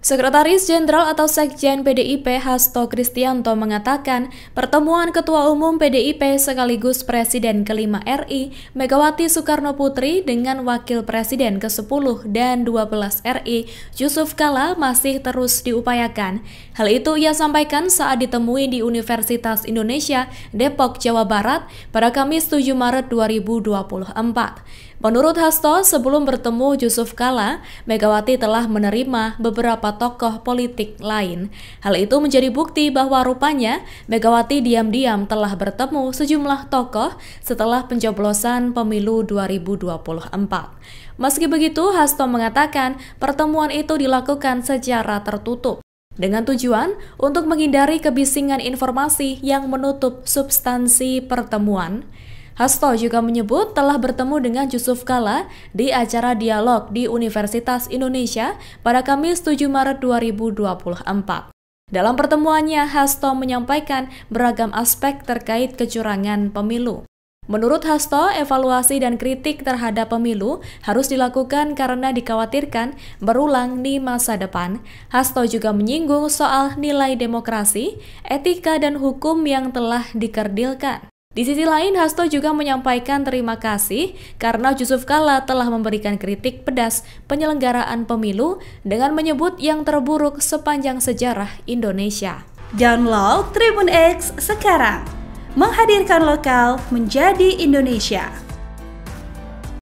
Sekretaris Jenderal atau Sekjen PDIP Hasto Kristianto mengatakan, pertemuan Ketua Umum PDIP sekaligus Presiden kelima RI, Megawati Soekarno Putri dengan Wakil Presiden ke-10 dan 12 RI, Yusuf Kala masih terus diupayakan. Hal itu ia sampaikan saat ditemui di Universitas Indonesia, Depok, Jawa Barat pada Kamis 7 Maret 2024. Menurut Hasto, sebelum bertemu Yusuf Kala, Megawati telah menerima beberapa tokoh politik lain. Hal itu menjadi bukti bahwa rupanya Megawati diam-diam telah bertemu sejumlah tokoh setelah pencoblosan pemilu 2024. Meski begitu, Hasto mengatakan pertemuan itu dilakukan secara tertutup dengan tujuan untuk menghindari kebisingan informasi yang menutup substansi pertemuan. Hasto juga menyebut telah bertemu dengan Yusuf Kala di acara dialog di Universitas Indonesia pada Kamis 7 Maret 2024. Dalam pertemuannya, Hasto menyampaikan beragam aspek terkait kecurangan pemilu. Menurut Hasto, evaluasi dan kritik terhadap pemilu harus dilakukan karena dikhawatirkan berulang di masa depan. Hasto juga menyinggung soal nilai demokrasi, etika, dan hukum yang telah dikerdilkan. Di sisi lain, Hasto juga menyampaikan terima kasih karena Yusuf Kala telah memberikan kritik pedas penyelenggaraan pemilu dengan menyebut yang terburuk sepanjang sejarah Indonesia. Download Tribun X sekarang, menghadirkan lokal menjadi Indonesia.